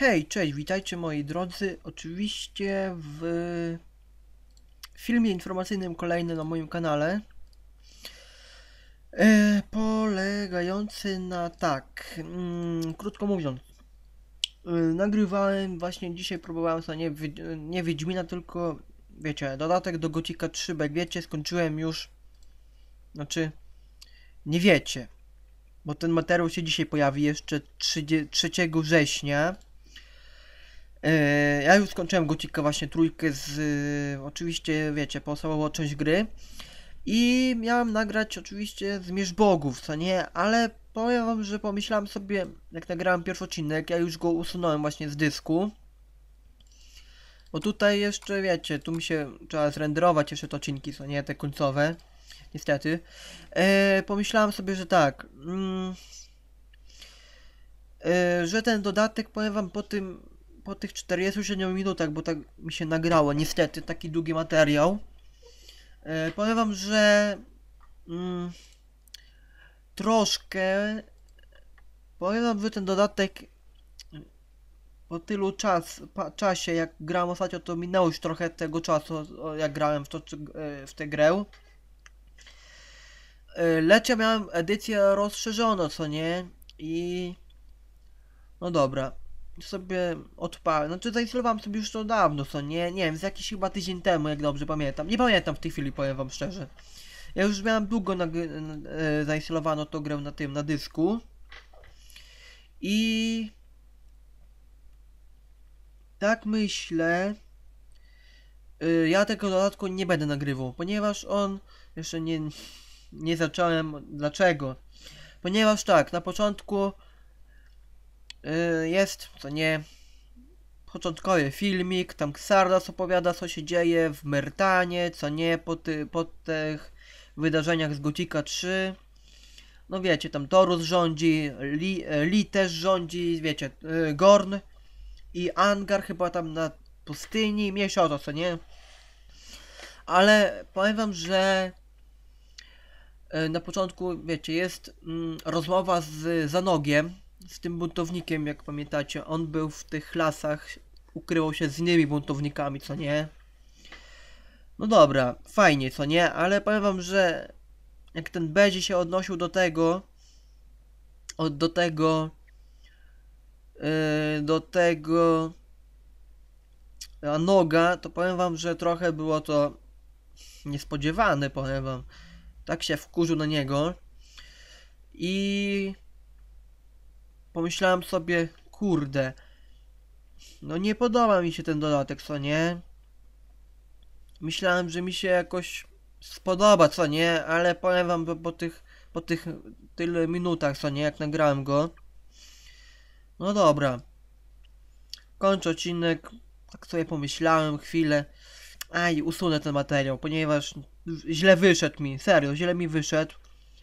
Hej, cześć, witajcie moi drodzy. Oczywiście w filmie informacyjnym kolejny na moim kanale. E, polegający na tak, mm, krótko mówiąc, e, nagrywałem właśnie dzisiaj, próbowałem sobie nie, nie Wiedźmina, tylko wiecie, dodatek do Gotika 3, jak wiecie, skończyłem już, znaczy, nie wiecie, bo ten materiał się dzisiaj pojawi jeszcze 3, 3 września. E, ja już skończyłem Gocika właśnie trójkę z... E, oczywiście, wiecie, pozostała część gry. I miałem nagrać oczywiście Zmierzch Bogów, co nie? Ale powiem wam, że pomyślałem sobie, jak nagrałem pierwszy odcinek, ja już go usunąłem właśnie z dysku. Bo tutaj jeszcze, wiecie, tu mi się trzeba zrenderować jeszcze te odcinki, co nie? Te końcowe. Niestety. E, pomyślałem sobie, że tak. Mm, e, że ten dodatek, powiem wam, po tym po tych 47 minutach, bo tak mi się nagrało, niestety, taki długi materiał. E, powiem wam, że mm, troszkę powiem wam, że ten dodatek po tylu czas, pa, czasie, jak grałem ostatnio, to minęło już trochę tego czasu, jak grałem w, to, e, w tę grę. E, Lecz ja miałem edycję rozszerzoną, co nie? I... No dobra sobie odpalę. Znaczy zainstalowałem sobie już to dawno, co nie? Nie wiem, z jakiś chyba tydzień temu, jak dobrze pamiętam. Nie pamiętam w tej chwili, powiem wam szczerze. Ja już miałem długo na, na, e, zainstalowano tą grę na tym, na dysku. I... Tak myślę... E, ja tego dodatku nie będę nagrywał, ponieważ on... Jeszcze nie... Nie zacząłem... Dlaczego? Ponieważ tak, na początku Y, jest, co nie, początkowy filmik, tam Xardas opowiada co się dzieje w Mertanie, co nie, po, ty, po tych wydarzeniach z Gotika 3. No wiecie, tam Torus rządzi, Li, Li też rządzi, wiecie, y, Gorn i Angar chyba tam na pustyni, miesiąc, o to, co nie. Ale powiem wam, że y, na początku, wiecie, jest mm, rozmowa z Zanogiem, z tym buntownikiem, jak pamiętacie. On był w tych lasach, ukrywał się z innymi buntownikami, co nie? No dobra, fajnie, co nie? Ale powiem wam, że jak ten Bezi się odnosił do tego, od do tego, yy, do tego a noga, to powiem wam, że trochę było to niespodziewane, powiem wam. Tak się wkurzył na niego i pomyślałem sobie, kurde, no nie podoba mi się ten dodatek, co nie? Myślałem, że mi się jakoś spodoba, co nie? Ale powiem wam, po tych, po tych tyle minutach, co nie, jak nagrałem go. No dobra. Kończę odcinek. Tak sobie pomyślałem chwilę. Aj, usunę ten materiał, ponieważ źle wyszedł mi, serio, źle mi wyszedł.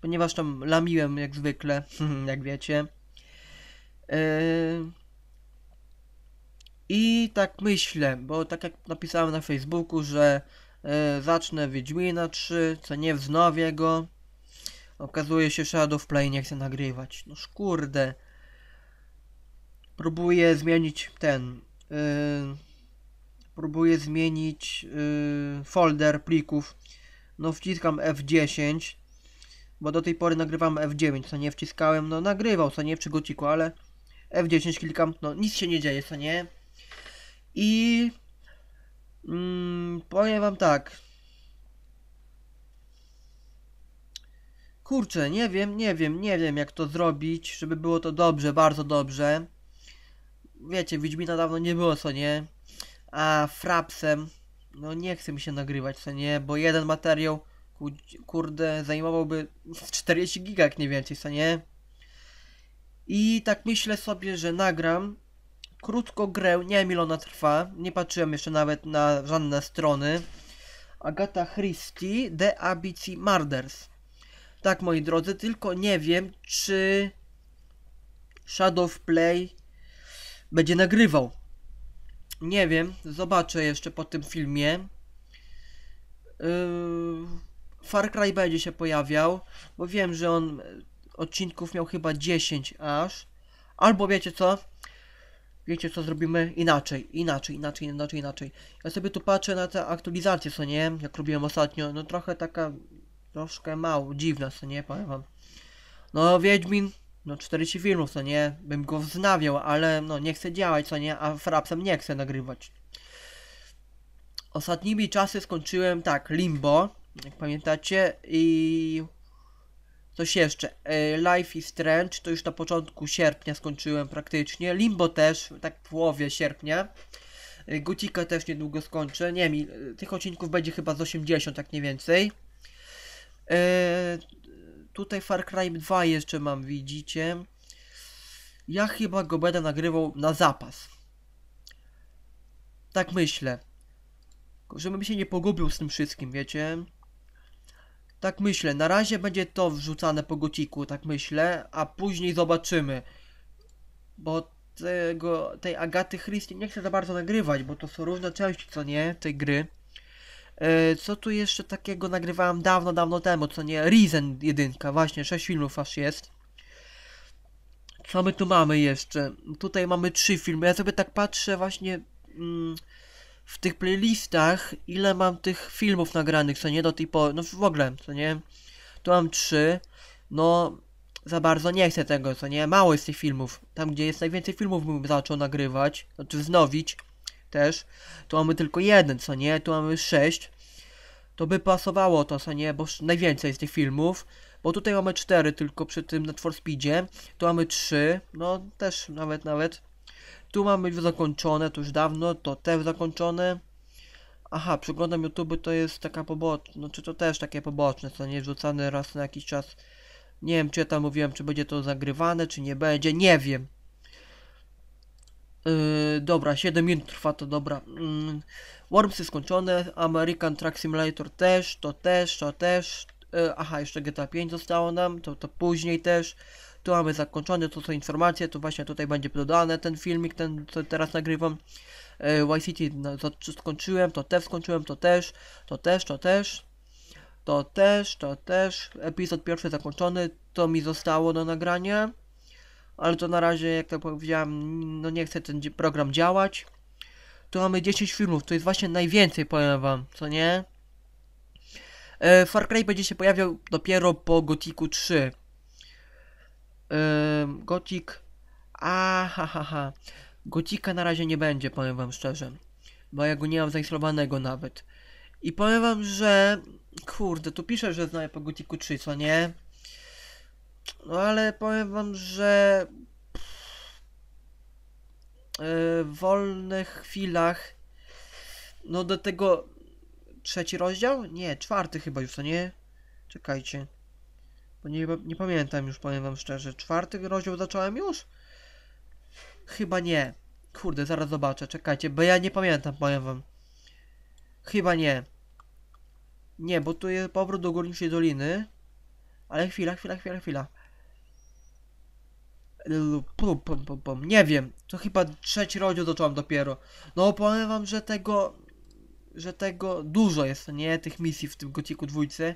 Ponieważ tam lamiłem jak zwykle, jak wiecie. Yy, I tak myślę, bo tak jak napisałem na Facebooku, że yy, zacznę Wiedźmina 3, co nie wznowię go. Okazuje się, Shadow Play nie chce nagrywać. No kurde. Próbuję zmienić ten. Yy, próbuję zmienić folder plików. No wciskam F10, bo do tej pory nagrywam F9, co nie wciskałem. No nagrywał, co nie przy ale F10 klikam, no nic się nie dzieje, co nie? I mm, powiem wam tak. Kurczę, nie wiem, nie wiem, nie wiem jak to zrobić, żeby było to dobrze, bardzo dobrze. Wiecie, na dawno nie było, co nie? A Frapsem, no nie chce mi się nagrywać, co nie? Bo jeden materiał, kurde, zajmowałby 40 gigak, nie więcej, co nie? I tak myślę sobie, że nagram krótko grę, nie wiem ile ona trwa, nie patrzyłem jeszcze nawet na żadne strony. Agata Christie, The ABC Murders. Tak, moi drodzy, tylko nie wiem, czy Shadow Play będzie nagrywał. Nie wiem, zobaczę jeszcze po tym filmie. Yy, Far Cry będzie się pojawiał, bo wiem, że on odcinków miał chyba 10 aż. Albo wiecie co? Wiecie co zrobimy inaczej, inaczej, inaczej, inaczej, inaczej. Ja sobie tu patrzę na te aktualizacje, co nie? Jak robiłem ostatnio, no trochę taka, troszkę mało, dziwna, co nie? Powiem wam. No Wiedźmin, no 40 filmów, co nie? Bym go wznawiał, ale no nie chcę działać, co nie? A frapsem nie chcę nagrywać. Ostatnimi czasy skończyłem tak, Limbo, jak pamiętacie, i Coś jeszcze. E, life is Strange to już na początku sierpnia skończyłem praktycznie. Limbo też, tak w połowie sierpnia. E, Gucika też niedługo skończę. Nie wiem, tych odcinków będzie chyba z 80, tak nie więcej. E, tutaj Far Cry 2 jeszcze mam, widzicie. Ja chyba go będę nagrywał na zapas. Tak myślę. Żebym się nie pogubił z tym wszystkim, wiecie. Tak myślę, na razie będzie to wrzucane po gociku, tak myślę, a później zobaczymy. Bo tego, tej Agaty Christie nie chcę za bardzo nagrywać, bo to są różne części, co nie, tej gry. E, co tu jeszcze takiego nagrywałem dawno, dawno temu, co nie, Reason jedynka. właśnie, 6 filmów aż jest. Co my tu mamy jeszcze? Tutaj mamy 3 filmy, ja sobie tak patrzę właśnie... Mm, w tych playlistach, ile mam tych filmów nagranych, co nie do tej pory, no w ogóle, co nie, tu mam trzy, no za bardzo nie chcę tego, co nie, mało jest tych filmów, tam gdzie jest najwięcej filmów bym zaczął nagrywać, znaczy wznowić też, tu mamy tylko jeden, co nie, tu mamy sześć, to by pasowało to, co nie, bo najwięcej jest tych filmów, bo tutaj mamy cztery tylko przy tym na Speedzie, tu mamy trzy, no też nawet, nawet, tu mam już zakończone, to już dawno, to też zakończone. Aha, przeglądam YouTube to jest taka poboczna, no czy to też takie poboczne, co nie rzucane raz na jakiś czas. Nie wiem, czy ja tam mówiłem, czy będzie to zagrywane, czy nie będzie, nie wiem. Yy, dobra, 7 minut trwa to dobra. Yy, Worms jest skończone, American Truck Simulator też, to też, to też. Yy, aha, jeszcze GTA 5 zostało nam, to, to później też. Tu mamy zakończone to są informacje, to właśnie tutaj będzie dodane ten filmik, ten co teraz nagrywam. E, YCT no, skończyłem, to też skończyłem, to też, to też, to też, to też, to też. Epizod pierwszy zakończony, to mi zostało do nagrania. Ale to na razie, jak to powiedziałem, no nie chcę ten program działać. Tu mamy 10 filmów, to jest właśnie najwięcej, powiem wam, co nie? E, Far Cry będzie się pojawiał dopiero po Gotiku 3. Gotik. A, ha, ha, ha. Gocika na razie nie będzie, powiem wam szczerze. Bo ja go nie mam zainstalowanego nawet. I powiem wam, że... Kurde, tu piszę, że znaję po Gotiku 3, co nie? No ale powiem wam, że... E, w wolnych chwilach... No do tego... Trzeci rozdział? Nie, czwarty chyba już, co nie? Czekajcie. Bo nie, nie pamiętam już, powiem wam szczerze. Czwarty rozdział zacząłem już? Chyba nie. Kurde, zaraz zobaczę, czekajcie, bo ja nie pamiętam, powiem wam. Chyba nie. Nie, bo tu jest powrót do Górniczej Doliny. Ale chwila, chwila, chwila, chwila. Pum, pum, pum, pum. Nie wiem, to chyba trzeci rozdział zacząłem dopiero. No powiem wam, że tego... Że tego dużo jest, nie? Tych misji w tym Gociku dwójce.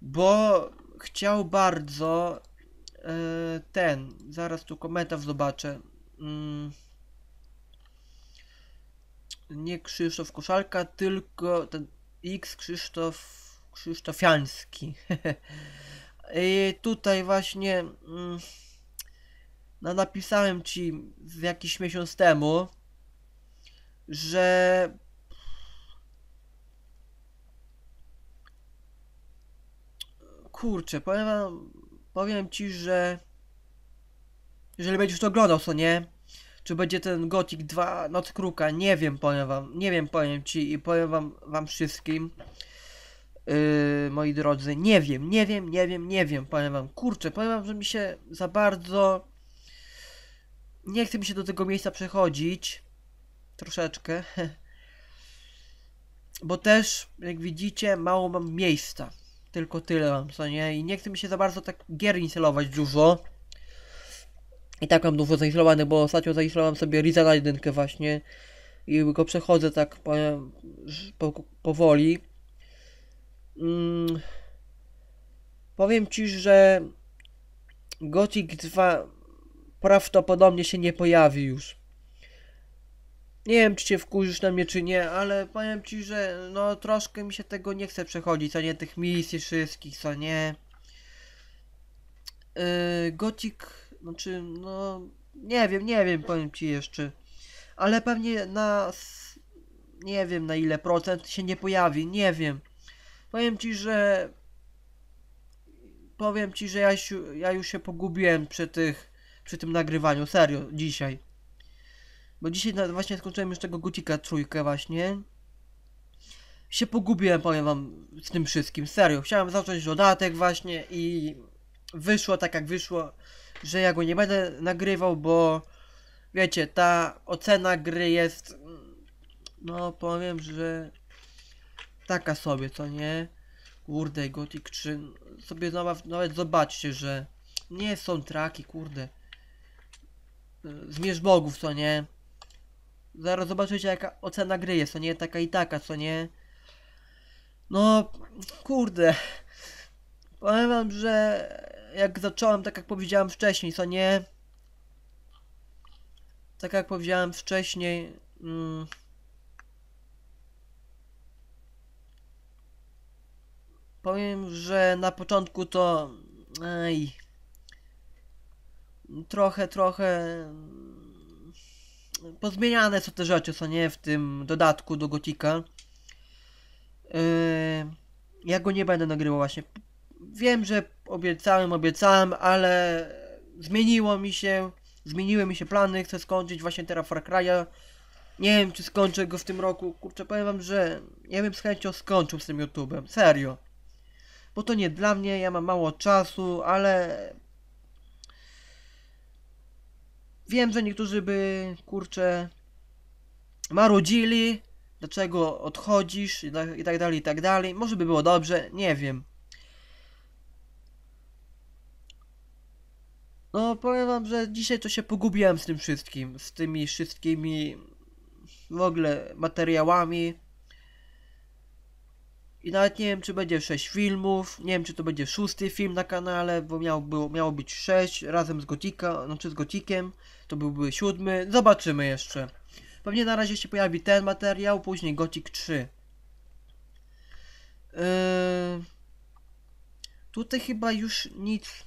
Bo chciał bardzo e, ten, zaraz tu komentarz zobaczę. Mm. Nie Krzysztof Koszalka, tylko ten X Krzysztof Krzysztofiański. I tutaj właśnie mm, no napisałem ci jakiś miesiąc temu, że kurczę, powiem, wam, powiem ci, że jeżeli będziesz to oglądał, co nie? Czy będzie ten Gothic 2 Noc Kruka, nie wiem, powiem wam, nie wiem, powiem ci i powiem wam, wam wszystkim, yy, moi drodzy, nie wiem, nie wiem, nie wiem, nie wiem, powiem wam, kurczę, powiem wam, że mi się za bardzo, nie chce mi się do tego miejsca przechodzić, troszeczkę, bo też, jak widzicie, mało mam miejsca tylko tyle mam, co nie? I nie chcę mi się za bardzo tak gier instalować dużo. I tak mam dużo zainstalowane, bo ostatnio zainstalowałem sobie Riza na jedynkę właśnie. I go przechodzę tak powiem, po, powoli. Mm, powiem Ci, że Gothic 2 prawdopodobnie się nie pojawi już. Nie wiem, czy cię wkurzysz na mnie, czy nie, ale powiem ci, że no troszkę mi się tego nie chce przechodzić, co nie tych misji wszystkich, co nie. Yy, Gocik, znaczy, no nie wiem, nie wiem, powiem ci jeszcze. Ale pewnie na nie wiem na ile procent się nie pojawi, nie wiem. Powiem ci, że powiem ci, że ja, ja już się pogubiłem przy tych przy tym nagrywaniu, serio, dzisiaj. Bo dzisiaj na, właśnie skończyłem już tego Gucika trójkę właśnie. Się pogubiłem, powiem wam, z tym wszystkim, serio. Chciałem zacząć dodatek właśnie i wyszło tak jak wyszło, że ja go nie będę nagrywał, bo wiecie, ta ocena gry jest, no powiem, że taka sobie, co nie? Kurde, Gothic 3, sobie nawet, nawet zobaczcie, że nie są traki, kurde. E, Zmierz Bogów co nie? zaraz zobaczycie jaka ocena gry jest, co nie taka i taka, co nie. No, kurde. Powiem wam, że jak zacząłem, tak jak powiedziałem wcześniej, co nie. Tak jak powiedziałem wcześniej. Mm, powiem, że na początku to. Ej, trochę, trochę pozmieniane są te rzeczy, co nie, w tym dodatku do Gotika. Yy, ja go nie będę nagrywał właśnie. Wiem, że obiecałem, obiecałem, ale zmieniło mi się, zmieniły mi się plany, chcę skończyć właśnie teraz Far Cry'a. Nie wiem, czy skończę go w tym roku. Kurczę, powiem wam, że ja bym z chęcią skończył z tym YouTube'em. Serio. Bo to nie dla mnie, ja mam mało czasu, ale Wiem, że niektórzy by, kurczę, marudzili, dlaczego odchodzisz tak, i tak, dalej, i tak dalej. Może by było dobrze, nie wiem. No, powiem wam, że dzisiaj to się pogubiłem z tym wszystkim, z tymi wszystkimi w ogóle materiałami. I nawet nie wiem, czy będzie 6 filmów, nie wiem, czy to będzie szósty film na kanale, bo miało, było, miało być 6 razem z Gotika, znaczy z Gotikiem, to byłby siódmy, zobaczymy jeszcze. Pewnie na razie się pojawi ten materiał, później Gotik 3. Yy... Tutaj chyba już nic...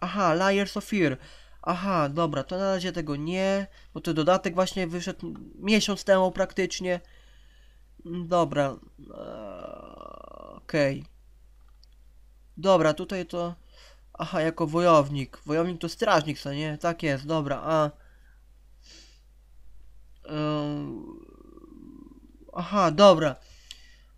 Aha, Liars of Fear. Aha, dobra, to na razie tego nie, bo to dodatek właśnie wyszedł miesiąc temu praktycznie. Mm, dobra. E, okej. Okay. Dobra, tutaj to... Aha, jako wojownik. Wojownik to strażnik, co nie? Tak jest, dobra, a... E, aha, dobra.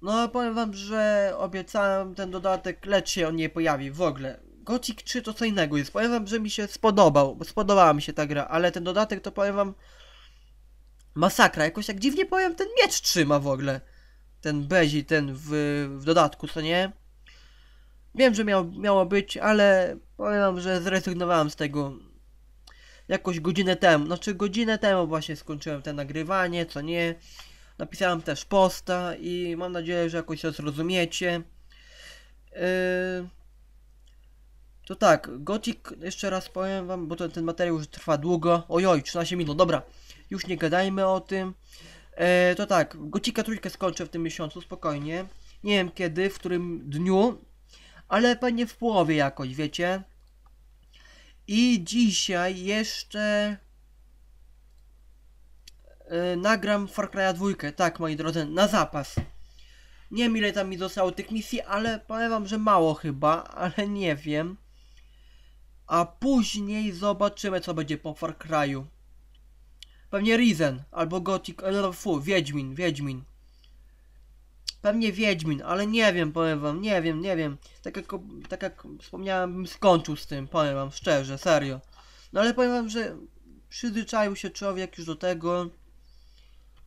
No, powiem wam, że obiecałem ten dodatek, lecz się on nie pojawi w ogóle. Gothic 3 to co innego jest. Powiem wam, że mi się spodobał. Spodobała mi się ta gra, ale ten dodatek to powiem wam masakra. Jakoś jak dziwnie powiem, ten miecz trzyma w ogóle. Ten bezi, ten w, w dodatku, co nie? Wiem, że miał, miało być, ale powiem wam, że zrezygnowałem z tego jakoś godzinę temu. Znaczy godzinę temu właśnie skończyłem te nagrywanie, co nie. Napisałem też posta i mam nadzieję, że jakoś to zrozumiecie. Yy... To tak, Gotik, jeszcze raz powiem wam, bo ten, ten materiał już trwa długo. Ojoj, 13 minut, dobra już nie gadajmy o tym. E, to tak, Gocika trójkę skończę w tym miesiącu, spokojnie. Nie wiem kiedy, w którym dniu, ale pewnie w połowie jakoś, wiecie. I dzisiaj jeszcze e, nagram Far Cry'a dwójkę, tak moi drodzy, na zapas. Nie wiem ile tam mi zostało tych misji, ale powiem wam, że mało chyba, ale nie wiem. A później zobaczymy co będzie po Far Cry'u. Pewnie Risen, albo Gothic, albo e, no, fu, Wiedźmin, Wiedźmin. Pewnie Wiedźmin, ale nie wiem, powiem wam, nie wiem, nie wiem. Tak jak, tak jak wspomniałem, bym skończył z tym, powiem wam szczerze, serio. No ale powiem wam, że przyzwyczaił się człowiek już do tego.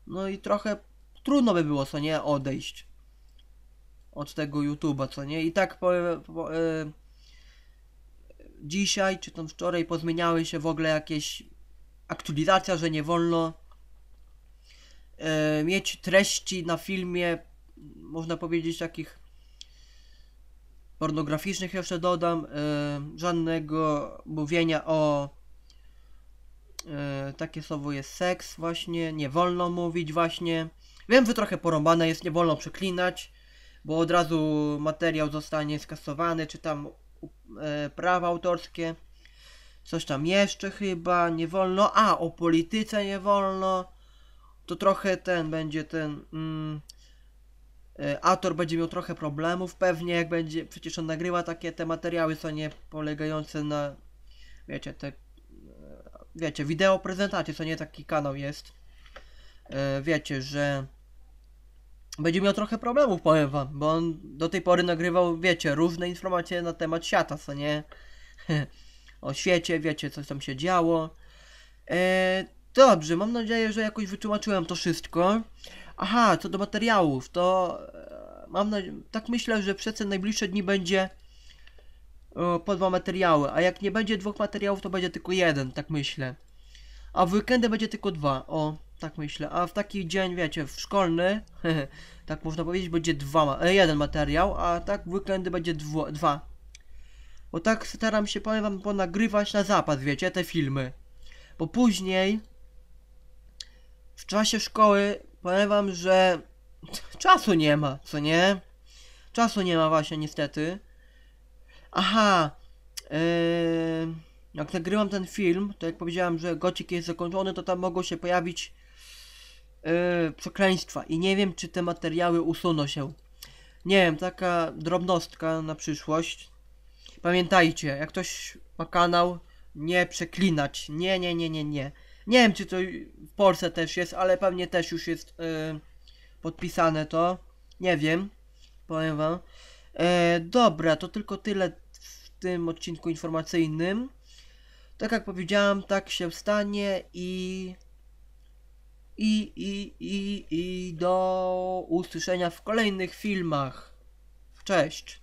No i trochę trudno by było, co nie, odejść od tego YouTube'a, co nie? I tak powiem, po, e, dzisiaj czy tam wczoraj pozmieniały się w ogóle jakieś aktualizacja, że nie wolno e, mieć treści na filmie, można powiedzieć, takich pornograficznych jeszcze dodam, e, żadnego mówienia o e, takie słowo jest seks właśnie, nie wolno mówić właśnie. Wiem, że trochę porąbane jest, nie wolno przeklinać, bo od razu materiał zostanie skasowany, czy tam prawa autorskie coś tam jeszcze chyba, nie wolno, a o polityce nie wolno, to trochę ten będzie ten, mm, e, autor będzie miał trochę problemów pewnie, jak będzie, przecież on nagrywa takie te materiały, co nie polegające na, wiecie, te, e, wiecie, wideo prezentacje, co nie taki kanał jest, e, wiecie, że będzie miał trochę problemów, powiem wam, bo on do tej pory nagrywał, wiecie, różne informacje na temat świata, co nie? o świecie, wiecie, co tam się działo. E, dobrze, mam nadzieję, że jakoś wytłumaczyłem to wszystko. Aha, co do materiałów, to e, mam tak myślę, że przez te najbliższe dni będzie o, po dwa materiały, a jak nie będzie dwóch materiałów, to będzie tylko jeden, tak myślę. A w weekendy będzie tylko dwa, o, tak myślę. A w taki dzień, wiecie, w szkolny, tak można powiedzieć, będzie dwa, e, jeden materiał, a tak w weekendy będzie dwo, dwa. Bo tak staram się, powiem wam, ponagrywać na zapas, wiecie, te filmy. Bo później, w czasie szkoły, powiem wam, że czasu nie ma, co nie? Czasu nie ma właśnie, niestety. Aha, yy, jak nagrywam ten film, to jak powiedziałem, że gocik jest zakończony, to tam mogą się pojawić yy, przekleństwa. I nie wiem, czy te materiały usuną się. Nie wiem, taka drobnostka na przyszłość. Pamiętajcie, jak ktoś ma kanał, nie przeklinać. Nie, nie, nie, nie, nie. Nie wiem, czy to w Polsce też jest, ale pewnie też już jest e, podpisane to. Nie wiem, powiem wam. E, dobra, to tylko tyle w tym odcinku informacyjnym. Tak jak powiedziałam, tak się stanie i... I, i, i, i do usłyszenia w kolejnych filmach. Cześć!